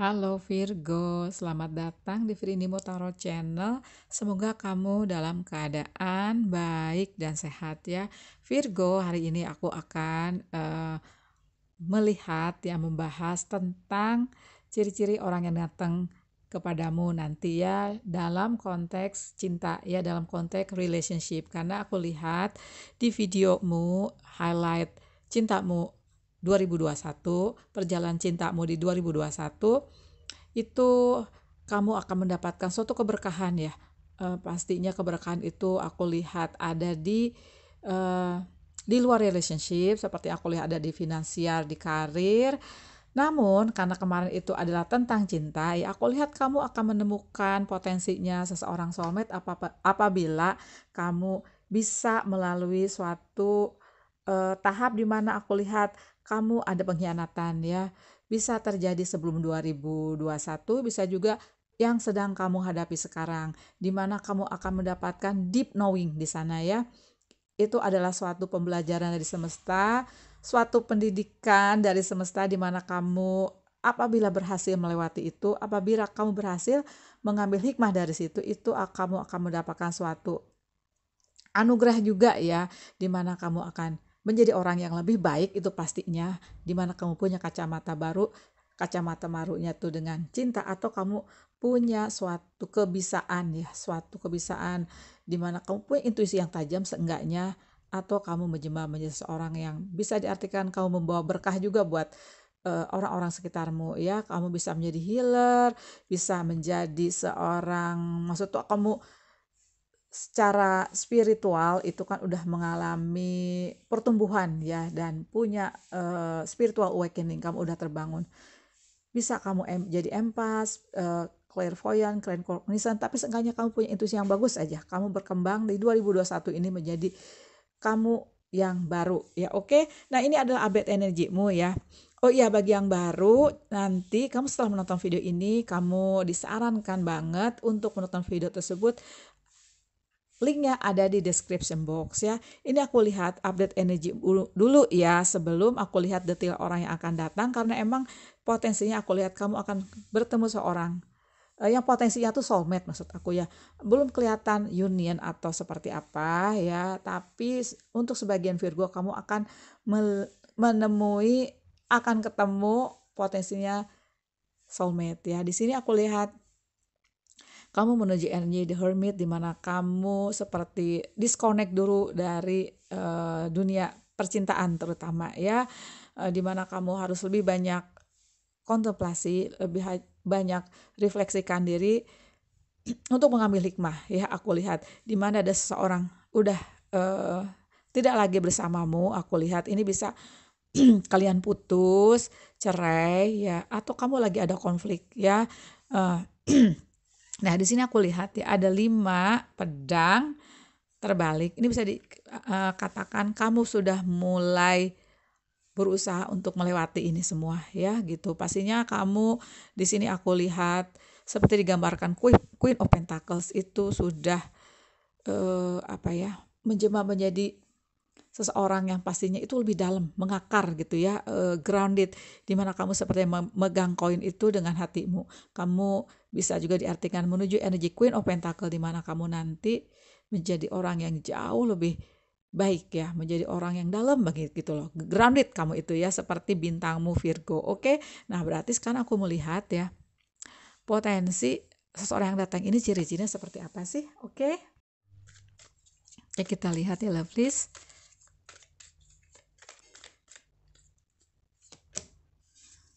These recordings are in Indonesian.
Halo Virgo, selamat datang di Virinimo Tarot Channel. Semoga kamu dalam keadaan baik dan sehat ya. Virgo, hari ini aku akan uh, melihat ya membahas tentang ciri-ciri orang yang datang kepadamu nanti ya dalam konteks cinta ya dalam konteks relationship karena aku lihat di videomu highlight cintamu 2021, perjalanan cintamu di 2021 itu kamu akan mendapatkan suatu keberkahan ya. E, pastinya keberkahan itu aku lihat ada di e, di luar relationship seperti aku lihat ada di finansial, di karir. Namun karena kemarin itu adalah tentang cinta, ya aku lihat kamu akan menemukan potensinya seseorang soulmate apabila kamu bisa melalui suatu uh, tahap di mana aku lihat kamu ada pengkhianatan ya. Bisa terjadi sebelum 2021, bisa juga yang sedang kamu hadapi sekarang, di mana kamu akan mendapatkan deep knowing di sana ya. Itu adalah suatu pembelajaran dari semesta, suatu pendidikan dari semesta di mana kamu apabila berhasil melewati itu, apabila kamu berhasil mengambil hikmah dari situ, itu kamu akan mendapatkan suatu anugerah juga ya, di mana kamu akan menjadi orang yang lebih baik itu pastinya dimana kamu punya kacamata baru kacamata barunya tuh dengan cinta atau kamu punya suatu kebisaan ya suatu kebisaan dimana kamu punya intuisi yang tajam seenggaknya atau kamu menjemah menjadi seorang yang bisa diartikan kamu membawa berkah juga buat orang eh, orang-orang sekitarmu ya kamu bisa menjadi healer bisa menjadi seorang maksud tuh kamu secara spiritual itu kan udah mengalami pertumbuhan ya dan punya uh, spiritual awakening kamu udah terbangun bisa kamu em jadi empas uh, clairvoyant, cognizant tapi seenggaknya kamu punya intuisi yang bagus aja kamu berkembang di 2021 ini menjadi kamu yang baru ya oke okay? nah ini adalah update energimu ya Oh iya, bagi yang baru, nanti kamu setelah menonton video ini, kamu disarankan banget untuk menonton video tersebut Linknya ada di description box ya. Ini aku lihat update energi dulu ya sebelum aku lihat detail orang yang akan datang karena emang potensinya aku lihat kamu akan bertemu seorang eh, yang potensinya tuh soulmate maksud aku ya belum kelihatan union atau seperti apa ya tapi untuk sebagian Virgo kamu akan menemui akan ketemu potensinya soulmate ya di sini aku lihat kamu menuju energi the hermit di mana kamu seperti disconnect dulu dari uh, dunia percintaan terutama ya uh, di mana kamu harus lebih banyak kontemplasi, lebih banyak refleksikan diri untuk mengambil hikmah ya aku lihat di mana ada seseorang udah uh, tidak lagi bersamamu aku lihat ini bisa kalian putus cerai ya atau kamu lagi ada konflik ya uh, Nah, di sini aku lihat ya ada lima pedang terbalik. Ini bisa dikatakan kamu sudah mulai berusaha untuk melewati ini semua ya gitu. Pastinya kamu di sini aku lihat seperti digambarkan Queen, Queen of Pentacles itu sudah eh, apa ya menjema menjadi seseorang yang pastinya itu lebih dalam, mengakar gitu ya, uh, grounded, dimana kamu seperti memegang koin itu dengan hatimu, kamu bisa juga diartikan menuju energi Queen of Pentacle di mana kamu nanti menjadi orang yang jauh lebih baik ya menjadi orang yang dalam begitu loh grounded kamu itu ya seperti bintangmu Virgo oke nah berarti sekarang aku melihat ya potensi seseorang yang datang ini ciri-cirinya seperti apa sih oke ya kita lihat ya lovelies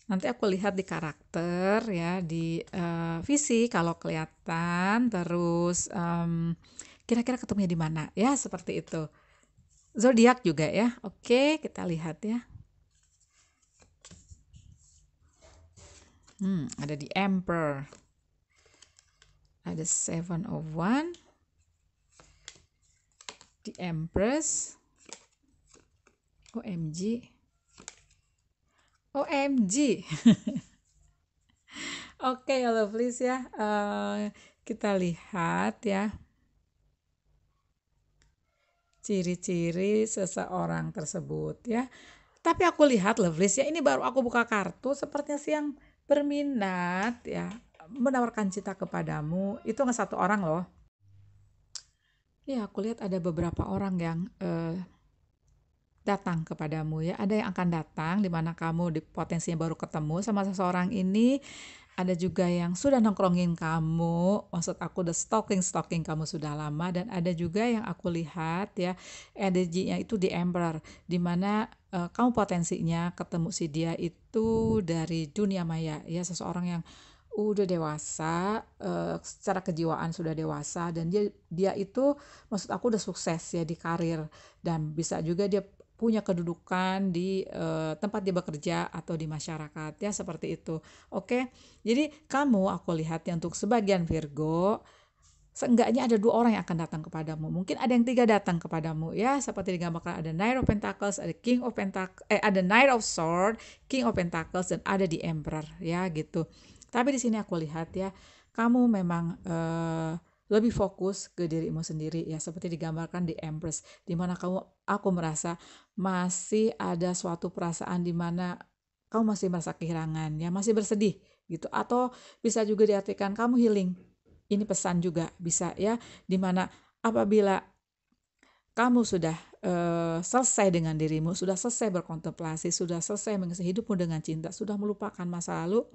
Nanti aku lihat di karakter ya, di uh, visi kalau kelihatan, terus um, kira-kira ketemunya di mana ya seperti itu. Zodiak juga ya. Oke, kita lihat ya. Hmm, ada di Emperor. Ada Seven of One. Di Empress. OMG. OMG oke okay, lovelies ya uh, kita lihat ya ciri-ciri seseorang tersebut ya tapi aku lihat lovelies ya ini baru aku buka kartu sepertinya siang berminat ya menawarkan cita kepadamu itu nggak satu orang loh ya aku lihat ada beberapa orang yang uh, datang kepadamu ya. Ada yang akan datang di mana kamu di potensinya baru ketemu sama seseorang ini. Ada juga yang sudah nongkrongin kamu, maksud aku the stalking stalking kamu sudah lama dan ada juga yang aku lihat ya energinya itu di ember, di mana uh, kamu potensinya ketemu si dia itu dari dunia maya ya seseorang yang udah dewasa uh, secara kejiwaan sudah dewasa dan dia dia itu maksud aku udah sukses ya di karir dan bisa juga dia punya kedudukan di uh, tempat dia bekerja atau di masyarakat ya seperti itu. Oke. Jadi kamu aku lihat ya untuk sebagian Virgo seenggaknya ada dua orang yang akan datang kepadamu. Mungkin ada yang tiga datang kepadamu ya, seperti digambarkan ada Knight of Pentacles, ada King of Pentacles, eh ada Knight of Sword, King of Pentacles dan ada di Emperor ya gitu. Tapi di sini aku lihat ya, kamu memang eh, lebih fokus ke dirimu sendiri ya seperti digambarkan di Empress di mana kamu aku merasa masih ada suatu perasaan di mana kamu masih merasa kehilangan ya masih bersedih gitu atau bisa juga diartikan kamu healing ini pesan juga bisa ya di mana apabila kamu sudah uh, selesai dengan dirimu, sudah selesai berkontemplasi, sudah selesai mengisi hidupmu dengan cinta, sudah melupakan masa lalu,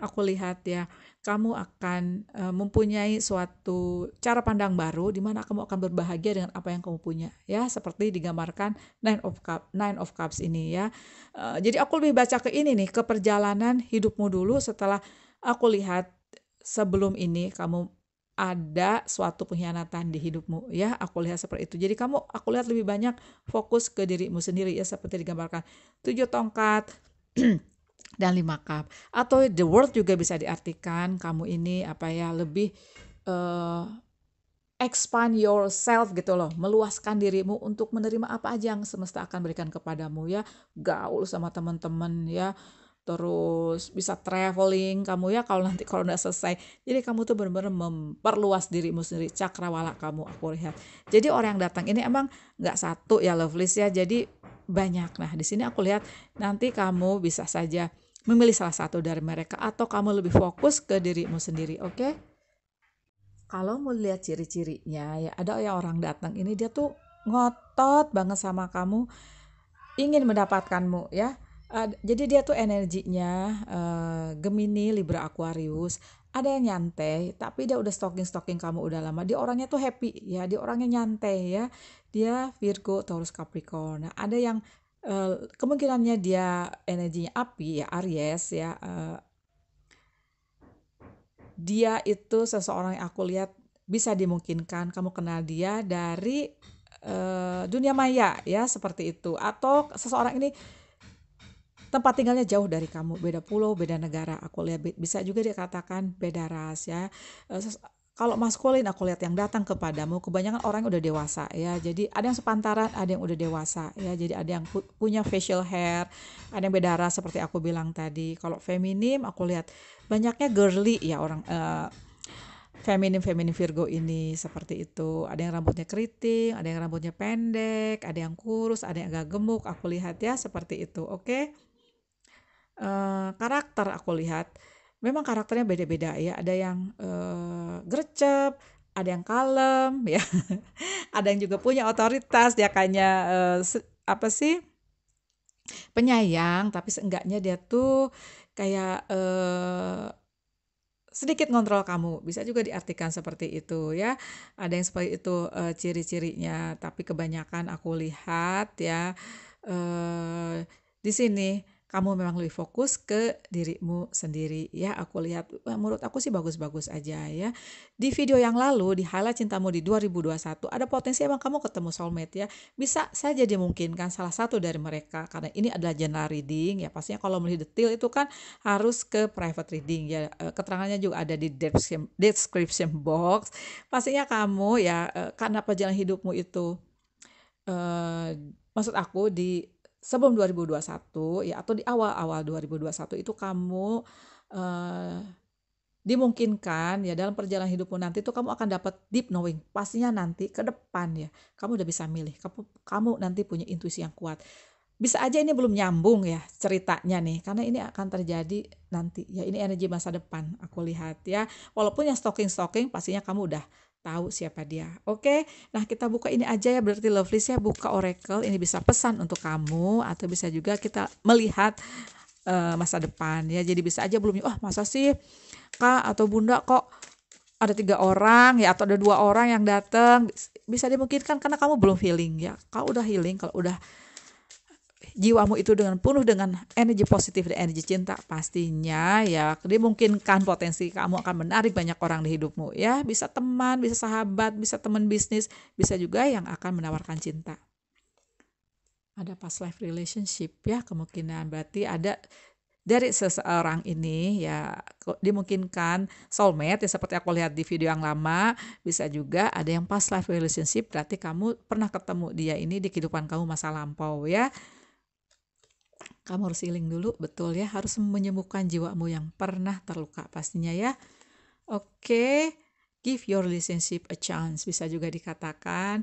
aku lihat ya, kamu akan uh, mempunyai suatu cara pandang baru di mana kamu akan berbahagia dengan apa yang kamu punya ya, seperti digambarkan Nine of Cup, Nine of Cups ini ya. Uh, jadi aku lebih baca ke ini nih, ke perjalanan hidupmu dulu setelah aku lihat sebelum ini kamu ada suatu pengkhianatan di hidupmu ya aku lihat seperti itu jadi kamu aku lihat lebih banyak fokus ke dirimu sendiri ya seperti digambarkan tujuh tongkat dan lima cup atau the world juga bisa diartikan kamu ini apa ya lebih uh, expand yourself gitu loh, meluaskan dirimu untuk menerima apa aja yang semesta akan berikan kepadamu ya. Gaul sama teman-teman ya. Terus bisa traveling kamu ya kalau nanti kalau udah selesai. Jadi kamu tuh benar-benar memperluas dirimu sendiri, cakrawala kamu aku lihat. Jadi orang yang datang ini emang nggak satu ya lovelies ya. Jadi banyak. Nah, di sini aku lihat nanti kamu bisa saja memilih salah satu dari mereka atau kamu lebih fokus ke dirimu sendiri, oke? Okay? Kalau mau lihat ciri-cirinya ya ada ya orang datang ini dia tuh ngotot banget sama kamu ingin mendapatkanmu ya. jadi dia tuh energinya uh, Gemini, Libra, Aquarius. Ada yang nyantai, tapi dia udah stalking-stalking kamu udah lama. Dia orangnya tuh happy ya, dia orangnya nyantai ya. Dia Virgo, Taurus, Capricorn. Nah, ada yang Eh, kemungkinannya dia energinya api ya Aries ya uh, dia itu seseorang yang aku lihat bisa dimungkinkan kamu kenal dia dari uh, dunia maya ya seperti itu atau seseorang ini tempat tinggalnya jauh dari kamu, beda pulau, beda negara. Aku lihat bisa juga dikatakan beda ras ya kalau maskulin aku lihat yang datang kepadamu kebanyakan orang yang udah dewasa ya jadi ada yang sepantaran ada yang udah dewasa ya jadi ada yang punya facial hair ada yang beda ras seperti aku bilang tadi kalau feminim aku lihat banyaknya girly ya orang uh, feminim feminim Virgo ini seperti itu ada yang rambutnya keriting ada yang rambutnya pendek ada yang kurus ada yang agak gemuk aku lihat ya seperti itu oke okay? uh, eh, karakter aku lihat memang karakternya beda-beda ya. Ada yang uh, gercep, ada yang kalem, ya. ada yang juga punya otoritas, dia kayaknya uh, apa sih? penyayang, tapi seenggaknya dia tuh kayak uh, sedikit ngontrol kamu bisa juga diartikan seperti itu ya ada yang seperti itu e, ciri-cirinya tapi kebanyakan aku lihat ya e, di sini kamu memang lebih fokus ke dirimu sendiri ya aku lihat menurut aku sih bagus-bagus aja ya di video yang lalu di highlight cintamu di 2021 ada potensi emang kamu ketemu soulmate ya bisa saja dimungkinkan salah satu dari mereka karena ini adalah general reading ya pastinya kalau melihat detail itu kan harus ke private reading ya eh, keterangannya juga ada di description, box pastinya kamu ya eh, karena perjalanan hidupmu itu eh, maksud aku di sebelum 2021 ya atau di awal-awal 2021 itu kamu uh, dimungkinkan ya dalam perjalanan hidupmu nanti itu kamu akan dapat deep knowing pastinya nanti ke depan ya kamu udah bisa milih kamu kamu nanti punya intuisi yang kuat bisa aja ini belum nyambung ya ceritanya nih karena ini akan terjadi nanti ya ini energi masa depan aku lihat ya walaupun yang stalking stalking pastinya kamu udah tahu siapa dia. Oke, nah kita buka ini aja ya berarti lovely saya buka oracle ini bisa pesan untuk kamu atau bisa juga kita melihat uh, masa depan ya. Jadi bisa aja belum, wah oh, masa sih kak atau bunda kok ada tiga orang ya atau ada dua orang yang datang bisa dimungkinkan karena kamu belum healing ya. Kau udah healing kalau udah jiwamu itu dengan penuh dengan energi positif dan energi cinta pastinya ya dimungkinkan potensi kamu akan menarik banyak orang di hidupmu ya bisa teman bisa sahabat bisa teman bisnis bisa juga yang akan menawarkan cinta ada past life relationship ya kemungkinan berarti ada dari seseorang ini ya dimungkinkan soulmate ya seperti aku lihat di video yang lama bisa juga ada yang past life relationship berarti kamu pernah ketemu dia ini di kehidupan kamu masa lampau ya kamu harus healing dulu, betul ya. Harus menyembuhkan jiwamu yang pernah terluka pastinya ya. Oke, okay. give your relationship a chance. Bisa juga dikatakan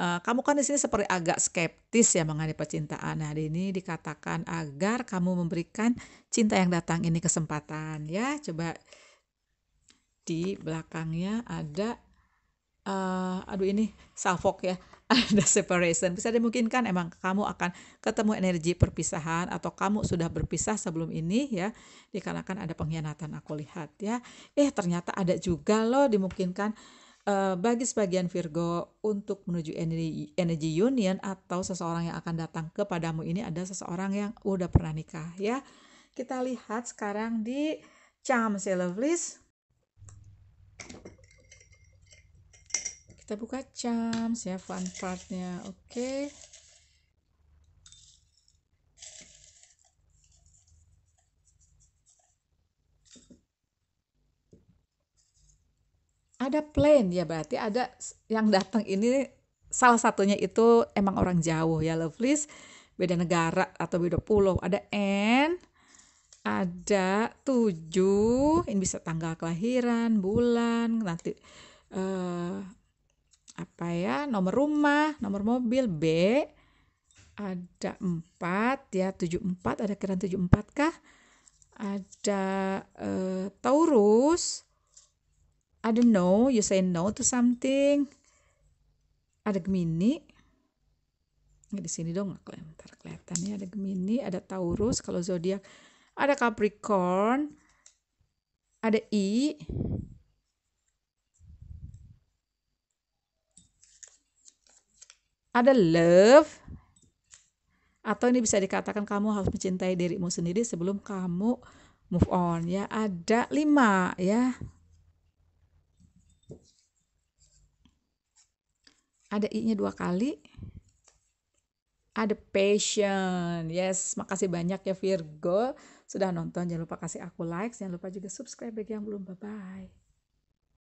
Uh, kamu kan di sini seperti agak skeptis ya mengenai percintaan. Nah, di ini dikatakan agar kamu memberikan cinta yang datang ini kesempatan ya. Coba di belakangnya ada uh, aduh ini salfok ya ada separation. Bisa dimungkinkan emang kamu akan ketemu energi perpisahan atau kamu sudah berpisah sebelum ini ya. Dikarenakan ada pengkhianatan aku lihat ya. Eh ternyata ada juga loh dimungkinkan eh, bagi sebagian Virgo untuk menuju energi energi union atau seseorang yang akan datang kepadamu ini ada seseorang yang udah pernah nikah ya. Kita lihat sekarang di Charm Lovelace kita buka charms ya fun partnya oke okay. ada plan ya berarti ada yang datang ini salah satunya itu emang orang jauh ya lovelies beda negara atau beda pulau ada n ada tujuh ini bisa tanggal kelahiran bulan nanti uh, apa ya nomor rumah nomor mobil B ada empat ya tujuh empat ada kiraan empat kah ada uh, Taurus ada no you say no to something ada Gemini di sini dong ntar kelihatan ya ada Gemini ada Taurus kalau zodiak ada Capricorn ada I ada love atau ini bisa dikatakan kamu harus mencintai dirimu sendiri sebelum kamu move on ya ada lima ya ada i-nya dua kali ada passion yes makasih banyak ya Virgo sudah nonton jangan lupa kasih aku like jangan lupa juga subscribe bagi yang belum bye bye